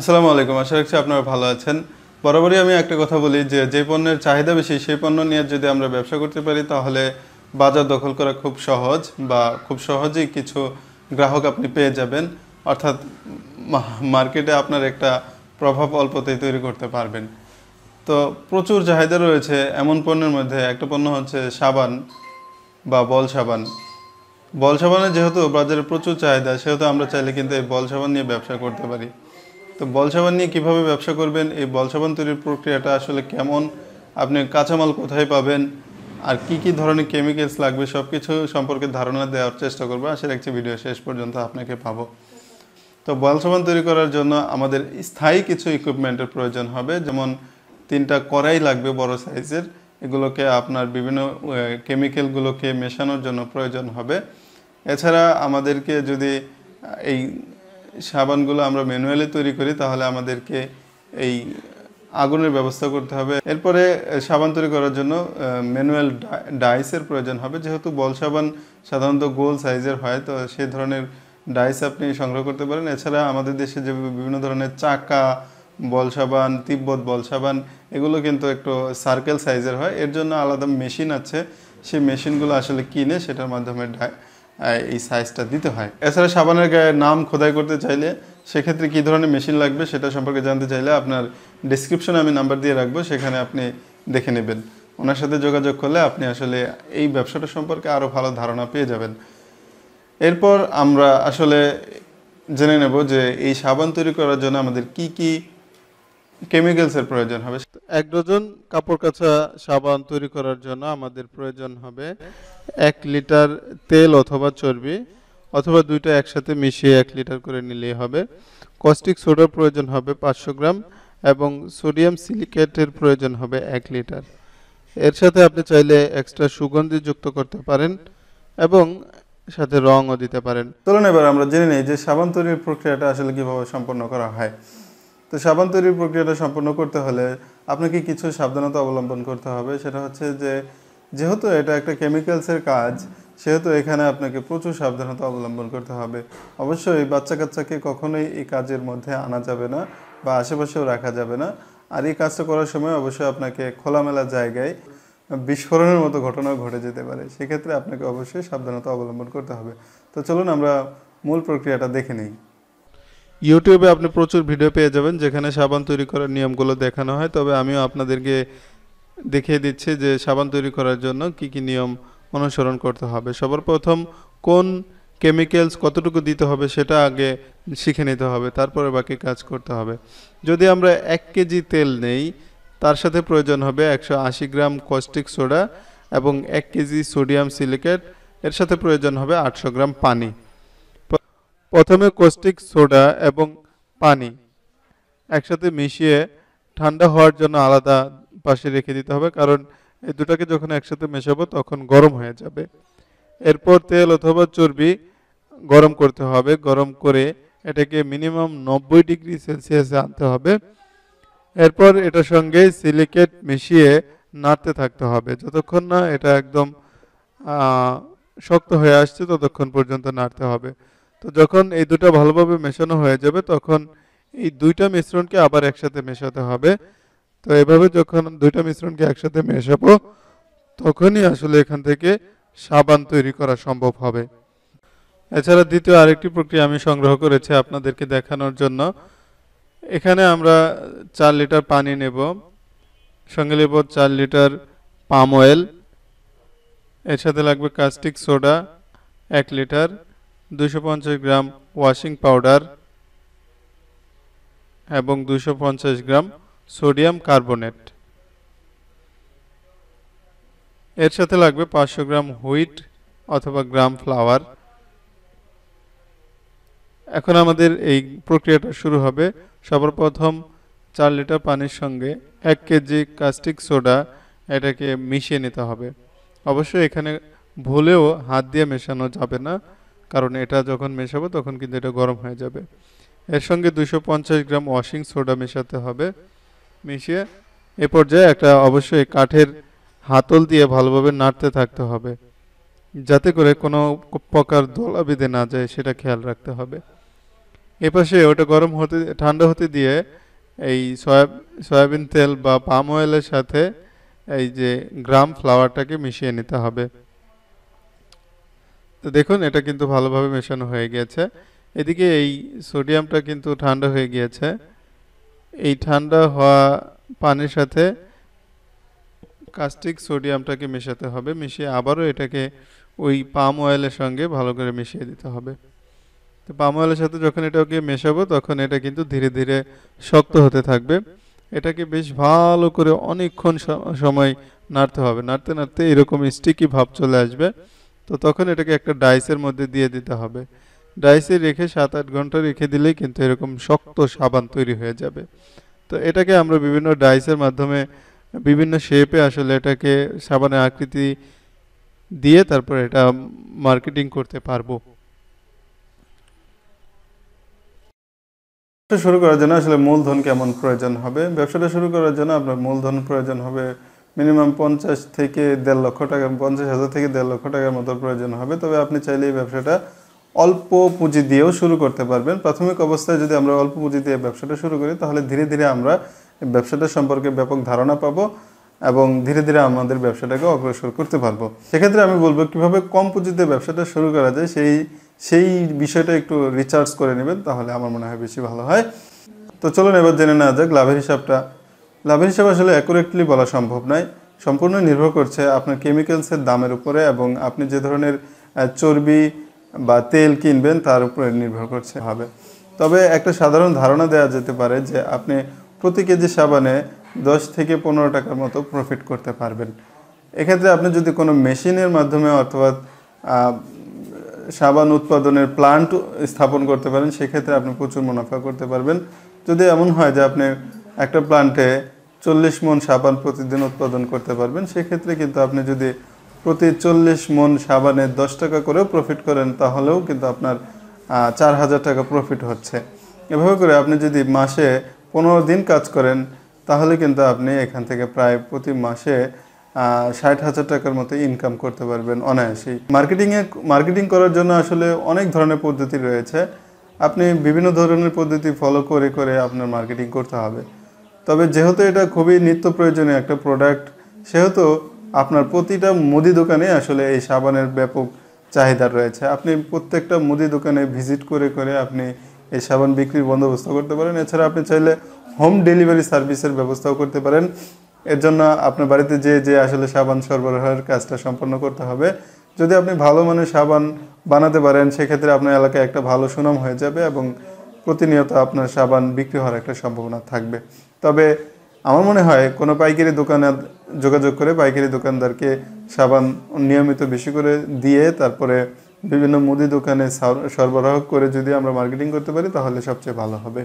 আসসালামু আলাইকুম আশা রাখছি আপনারা ভালো আছেন বরাবরই আমি একটা কথা বলি যে যে পণ্যের চাহিদা বেশি সেই পণ্য নিয়ে যদি আমরা ব্যবসা করতে পারি তাহলে বাজার দখল করা খুব সহজ বা খুব সহজেই কিছু গ্রাহক আপনি পেয়ে যাবেন অর্থাৎ মার্কেটে আপনার একটা প্রভাব অল্পতেই তৈরি করতে পারবেন তো প্রচুর চাহিদা রয়েছে এমন পণ্যের মধ্যে একটা পণ্য হচ্ছে সাবান বা বল সাবান বল সাবানের যেহেতু বাজারে প্রচুর চাহিদা সেহেতু আমরা চাইলে কিন্তু এই বল সাবান নিয়ে ব্যবসা করতে পারি তো বল সাবান নিয়ে কীভাবে ব্যবসা করবেন এই বল সাবান তৈরির প্রক্রিয়াটা আসলে কেমন আপনি কাঁচামাল কোথায় পাবেন আর কি কি ধরনের কেমিক্যালস লাগবে সব কিছু সম্পর্কে ধারণা দেওয়ার চেষ্টা করবো আসলে একটি ভিডিও শেষ পর্যন্ত আপনাকে পাবো তো বল সাবান তৈরি করার জন্য আমাদের স্থায়ী কিছু ইকুইপমেন্টের প্রয়োজন হবে যেমন তিনটা কড়াই লাগবে বড় সাইজের এগুলোকে আপনার বিভিন্ন কেমিক্যালগুলোকে মেশানোর জন্য প্রয়োজন হবে এছাড়া আমাদেরকে যদি এই সাবানগুলো আমরা ম্যানুয়ালি তৈরি করি তাহলে আমাদেরকে এই আগুনের ব্যবস্থা করতে হবে এরপরে সাবান তৈরি করার জন্য ম্যানুয়াল ডাইসের প্রয়োজন হবে যেহেতু বল সাবান সাধারণত গোল সাইজের হয় তো সেই ধরনের ডাইস আপনি সংগ্রহ করতে পারেন এছাড়া আমাদের দেশে যে বিভিন্ন ধরনের চাকা বল সাবান তিব্বত বল সাবান এগুলো কিন্তু একটু সার্কেল সাইজের হয় এর জন্য আলাদা মেশিন আছে সেই মেশিনগুলো আসলে কিনে সেটার মাধ্যমে ডাই এই সাইজটা দিতে হয় এছাড়া সাবানের গায়ে নাম খোদাই করতে চাইলে সেক্ষেত্রে কী ধরনের মেশিন লাগবে সেটা সম্পর্কে জানতে চাইলে আপনার ডিসক্রিপশনে আমি নাম্বার দিয়ে রাখবো সেখানে আপনি দেখে নেবেন ওনার সাথে যোগাযোগ করলে আপনি আসলে এই ব্যবসাটা সম্পর্কে আরও ভালো ধারণা পেয়ে যাবেন এরপর আমরা আসলে জেনে নেব যে এই সাবান তৈরি করার জন্য আমাদের কি কি কেমিক্যালসের প্রয়োজন হবে এক ডজন কাপড় কাচা সাবান তৈরি করার জন্য আমাদের প্রয়োজন হবে এক লিটার তেল অথবা চর্বি অথবা দুইটা একসাথে মিশিয়ে এক লিটার করে নিলেই হবে কস্টিক সোডার প্রয়োজন হবে পাঁচশো গ্রাম এবং সোডিয়াম সিলিকেটের প্রয়োজন হবে এক লিটার এর সাথে আপনি চাইলে এক্সট্রা সুগন্ধি যুক্ত করতে পারেন এবং সাথে রঙও দিতে পারেন চলুন এবার আমরা জেনে নিই যে সাবান তৈরির প্রক্রিয়াটা আসলে কীভাবে সম্পন্ন করা হয় তো সাবান তৈরির প্রক্রিয়াটা সম্পন্ন করতে হলে আপনাকে কিছু সাবধানতা অবলম্বন করতে হবে সেটা হচ্ছে যে যেহেতু এটা একটা কেমিক্যালসের কাজ সেহেতু এখানে আপনাকে প্রচুর সাবধানতা অবলম্বন করতে হবে অবশ্যই বাচ্চা কাচ্চাকে কখনোই এই কাজের মধ্যে আনা যাবে না বা আশেপাশেও রাখা যাবে না আর এই কাজটা করার সময় অবশ্যই আপনাকে খোলামেলা জায়গায় বিস্ফোরণের মতো ঘটনা ঘটে যেতে পারে সেক্ষেত্রে আপনাকে অবশ্যই সাবধানতা অবলম্বন করতে হবে তো চলুন আমরা মূল প্রক্রিয়াটা দেখে নিই ইউটিউবে আপনি প্রচুর ভিডিও পেয়ে যাবেন যেখানে সাবান তৈরি করার নিয়মগুলো দেখানো হয় তবে আমিও আপনাদেরকে দেখিয়ে দিচ্ছি যে সাবান তৈরি করার জন্য কি কি নিয়ম অনুসরণ করতে হবে সবার প্রথম কোন কেমিক্যালস কতটুকু দিতে হবে সেটা আগে শিখে নিতে হবে তারপরে বাকি কাজ করতে হবে যদি আমরা এক কেজি তেল নেই তার সাথে প্রয়োজন হবে একশো আশি গ্রাম কস্টিক সোডা এবং এক কেজি সোডিয়াম সিলিকেট এর সাথে প্রয়োজন হবে আটশো গ্রাম পানি প্রথমে কস্টিক সোডা এবং পানি একসাথে মিশিয়ে ঠান্ডা হওয়ার জন্য আলাদা পাশে রেখে দিতে হবে কারণ এই দুটাকে যখন একসাথে মেশাবো তখন গরম হয়ে যাবে এরপর তেল অথবা চর্বি গরম করতে হবে গরম করে এটাকে মিনিমাম নব্বই ডিগ্রি সেলসিয়াসে আনতে হবে এরপর এটার সঙ্গে সিলিকেট মিশিয়ে নাড়তে থাকতে হবে যতক্ষণ না এটা একদম শক্ত হয়ে আসছে ততক্ষণ পর্যন্ত নাড়তে হবে তো যখন এই দুটো ভালোভাবে মেশানো হয়ে যাবে তখন এই দুইটা মিশ্রণকে আবার একসাথে মেশাতে হবে তো এভাবে যখন দুইটা মিশ্রণকে একসাথে মেশাবো তখনই আসলে এখান থেকে সাবান তৈরি করা সম্ভব হবে এছাড়া দ্বিতীয় আরেকটি প্রক্রিয়া আমি সংগ্রহ করেছি আপনাদেরকে দেখানোর জন্য এখানে আমরা চার লিটার পানি নেব সঙ্গে নেব চার লিটার পাম অয়েল এর সাথে লাগবে কাস্টিক সোডা এক লিটার দুশো পঞ্চাশ গ্রাম ওয়াশিং পাউডার এবং দুশো পঞ্চাশ গ্রাম সোডিয়াম কার্বোনেট এর সাথে লাগবে পাঁচশো গ্রাম হুইট অথবা গ্রাম ফ্লাওয়ার এখন আমাদের এই প্রক্রিয়াটা শুরু হবে সর্বপ্রথম চার লিটার পানির সঙ্গে এক কেজি কাস্টিক সোডা এটাকে মিশিয়ে নিতে হবে অবশ্যই এখানে ভুলেও হাত দিয়ে মেশানো যাবে না কারণ এটা যখন মেশাবো তখন কিন্তু এটা গরম হয়ে যাবে এর সঙ্গে দুশো গ্রাম ওয়াশিং সোডা মেশাতে হবে মিশিয়ে এ পর্যায়ে একটা অবশ্যই কাঠের হাতল দিয়ে ভালোভাবে নাড়তে থাকতে হবে যাতে করে কোনো প্রকার দলা বেঁধে না যায় সেটা খেয়াল রাখতে হবে এপাশে ওটা গরম হতে ঠান্ডা হতে দিয়ে এই সয়াবিন সয়াবিন তেল বা পাম অয়েলের সাথে এই যে গ্রাম ফ্লাওয়ারটাকে মিশিয়ে নিতে হবে তো দেখুন এটা কিন্তু ভালোভাবে মেশানো হয়ে গেছে এদিকে এই সোডিয়ামটা কিন্তু ঠান্ডা হয়ে গিয়েছে এই ঠান্ডা হওয়া পানির সাথে কাস্টিক সোডিয়ামটাকে মেশাতে হবে মিশিয়ে আবারও এটাকে ওই পাম অয়েলের সঙ্গে ভালো করে মিশিয়ে দিতে হবে তো পাম অয়েলের সাথে যখন এটাকে মেশাবো তখন এটা কিন্তু ধীরে ধীরে শক্ত হতে থাকবে এটাকে বেশ ভালো করে অনেকক্ষণ সময় নাড়তে হবে নাড়তে নাড়তে এরকম স্টিকি ভাব চলে আসবে তো তখন এটাকে একটা ডাইসের মধ্যে দিয়ে দিতে হবে ডাইসে রেখে সাত আট ঘন্টা রেখে দিলেই কিন্তু এরকম শক্ত সাবান তৈরি হয়ে যাবে তো এটাকে আমরা বিভিন্ন ডাইসের মাধ্যমে বিভিন্ন শেপে আসলে এটাকে সাবানের আকৃতি দিয়ে তারপর এটা মার্কেটিং করতে পারবো শুরু করার জন্য আসলে মূলধন কেমন প্রয়োজন হবে ব্যবসাটা শুরু করার জন্য আপনার মূলধন প্রয়োজন হবে মিনিমাম পঞ্চাশ থেকে দেড় লক্ষ টাকা পঞ্চাশ হাজার থেকে দেড় লক্ষ টাকার মতো প্রয়োজন হবে তবে আপনি চাইলে এই ব্যবসাটা অল্প পুঁজি দিয়েও শুরু করতে পারবেন প্রাথমিক অবস্থায় যদি আমরা অল্প পুঁজি দিয়ে ব্যবসাটা শুরু করি তাহলে ধীরে ধীরে আমরা ব্যবসাটা সম্পর্কে ব্যাপক ধারণা পাবো এবং ধীরে ধীরে আমাদের ব্যবসাটাকে অগ্রসর করতে পারবো সেক্ষেত্রে আমি বলবো কিভাবে কম পুঁজিতে ব্যবসাটা শুরু করা যায় সেই সেই বিষয়টা একটু রিচার্জ করে নেবেন তাহলে আমার মনে হয় বেশি ভালো হয় তো চলুন এবার জেনে নেওয়া যাক লাভের হিসাবটা লাভের হিসাব আসলে অ্যাকুরেটলি বলা সম্ভব নয় সম্পূর্ণ নির্ভর করছে আপনার কেমিক্যালসের দামের উপরে এবং আপনি যে ধরনের চর্বি বা তেল কিনবেন তার উপরে নির্ভর করছে হবে তবে একটা সাধারণ ধারণা দেওয়া যেতে পারে যে আপনি প্রতি কেজি সাবানে দশ থেকে পনেরো টাকার মতো প্রফিট করতে পারবেন এক্ষেত্রে আপনি যদি কোনো মেশিনের মাধ্যমে অথবা সাবান উৎপাদনের প্লান্ট স্থাপন করতে পারেন সেক্ষেত্রে আপনি প্রচুর মুনাফা করতে পারবেন যদি এমন হয় যে আপনি একটা প্লান্টে চল্লিশ মন সাবান প্রতিদিন উৎপাদন করতে পারবেন সেক্ষেত্রে কিন্তু আপনি যদি প্রতি চল্লিশ মন সাবানে দশ টাকা করেও প্রফিট করেন তাহলেও কিন্তু আপনার চার হাজার টাকা প্রফিট হচ্ছে এভাবে করে আপনি যদি মাসে পনেরো দিন কাজ করেন তাহলে কিন্তু আপনি এখান থেকে প্রায় প্রতি মাসে ষাট হাজার টাকার মতো ইনকাম করতে পারবেন অনায়াসেই মার্কেটিংয়ে মার্কেটিং করার জন্য আসলে অনেক ধরনের পদ্ধতি রয়েছে আপনি বিভিন্ন ধরনের পদ্ধতি ফলো করে করে আপনার মার্কেটিং করতে হবে তবে যেহেতু এটা খুবই নিত্য প্রয়োজনীয় একটা প্রোডাক্ট সেহেতু আপনার প্রতিটা মুদি দোকানে আসলে এই সাবানের ব্যাপক চাহিদা রয়েছে আপনি প্রত্যেকটা মুদি দোকানে ভিজিট করে করে আপনি এই সাবান বিক্রির বন্দোবস্ত করতে পারেন এছাড়া আপনি চাইলে হোম ডেলিভারি সার্ভিসের ব্যবস্থাও করতে পারেন এর জন্য আপনার বাড়িতে যে যে আসলে সাবান সরবরাহের কাজটা সম্পন্ন করতে হবে যদি আপনি ভালো মানের সাবান বানাতে পারেন সেক্ষেত্রে আপনার এলাকায় একটা ভালো সুনাম হয়ে যাবে এবং প্রতিনিয়ত আপনার সাবান বিক্রি হওয়ার একটা সম্ভাবনা থাকবে তবে আমার মনে হয় কোনো পাইকারি দোকানে যোগাযোগ করে পাইকারি দোকানদারকে সাবান নিয়মিত বেশি করে দিয়ে তারপরে বিভিন্ন মুদি দোকানে সরবরাহ করে যদি আমরা মার্কেটিং করতে পারি তাহলে সবচেয়ে ভালো হবে